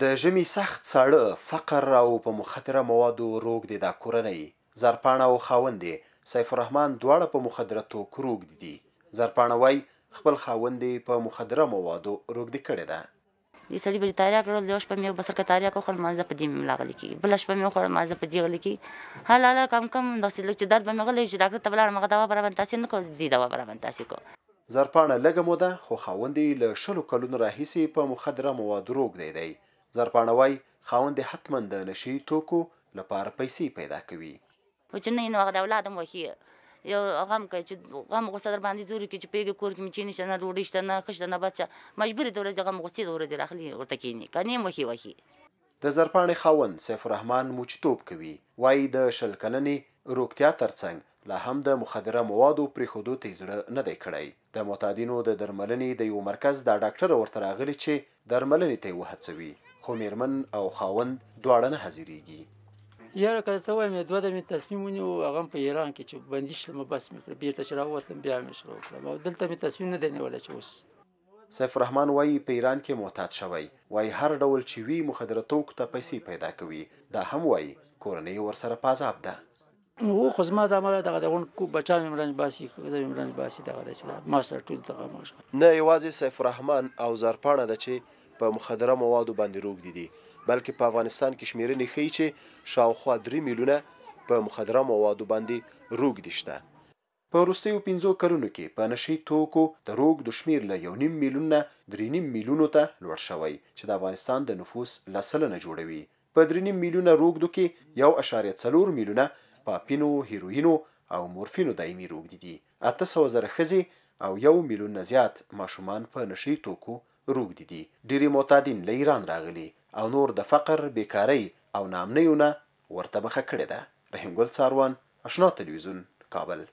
د ژمي سخت ساړه فقر او په مخدره موادو روغ دي دا کورنۍ زرپاڼه او خاوندې سیف الرحمن دواړه په مخدره توکو روغ دي زرپاڼه وای خپل خاوندې په مخدره موادو روغ دي کړې ده دې سړي به تاریا کړل دیو شپه مې بسر کې تاریا کو خپل مازه په دې ملاغلي کې بل شپه مې خپل مازه په دې غلي کې حال حال کم کم د سلک چې درد به مې غلي چې ډاکټر تبلار مغه دوا برابر تاسو نه کو دي دوا برابر تاسو کو زرپاڼه لګه موده خو خاوندې له شلو کلونو راهیسې په مخدره موادو روغ دی دی زرپاڼوي خاوند حتما د نشي توکو لپاره پیسې پیدا کوي وجنین وغد اولادم وخی یو غم کوي چې غم غوسه در باندې زوري کې چې پیګه کور کې مچینې شنه ډوډۍ شته نه خښته نه بچه مجبور دی ورځ غم غوسه دی ورځ راخلی ورته کینی کني وخی وخی د زرپاڼې خاوند سیف الرحمن موچتوب کوي وایي د شل کلنې روغتیا ترڅنګ لا هم د مخدره موادو پرېښودو ته زړه نه دی کړی د معتادینو د درملنې د یو مرکز دا ډاکټر ورته راغلی چې درملنې ته یې وهڅوي خو میرمن او خاوند دواړه نه حاضرېږي یاره که ته وایم دوه د مې تصمیم ونیو هغه په ایران کې چې بندي شلمه بس مې کړه بېرته چې راووتلم بیا مې شروع کړم او دلته مې تصمیم نه دی نیولی چې اوس سیف الرحمن وایي په ایران کې معتاد شوی وایي هر ډول چې وي مخدره توکو ته پیسې پیدا کوي دا هم وایي کورنۍ ورسره پازاب ده و خو زما د عمل دغه دغه کو بچان عمران باسي زم عمران باسي دغه چې ما سره ټول دغه مشه نه یوازې سیف الرحمن او زرپاڼه ده چې په مخدره موادو باندې روغ دي دي بلکې په افغانستان کې شمیرنې خي چې شاوخوا 3 میلیونه په مخدره موادو باندې روغ دي شته په وروستیو 15 کلونو کې په نشي توکو د روغ د شمیر له 1.5 میلیون نه 3.5 میلیونو ته لوړ شوی چې د افغانستان د نفوس لسلنه جوړوي په 3.5 میلیونه روغدو کې 1.4 میلیونه پاپینو هیروینو او مورفینو دایمي روغدي دي 8000 خزي او 1 میلیون نه زیات ماشومان په نشي توکو روغدي دي ډيري معتادین له ایران راغلي او نور د فقر بیکاری او نامنیونه ورته مخه کړې ده رحیم ګل ساروان آشنا تلویزیون کابل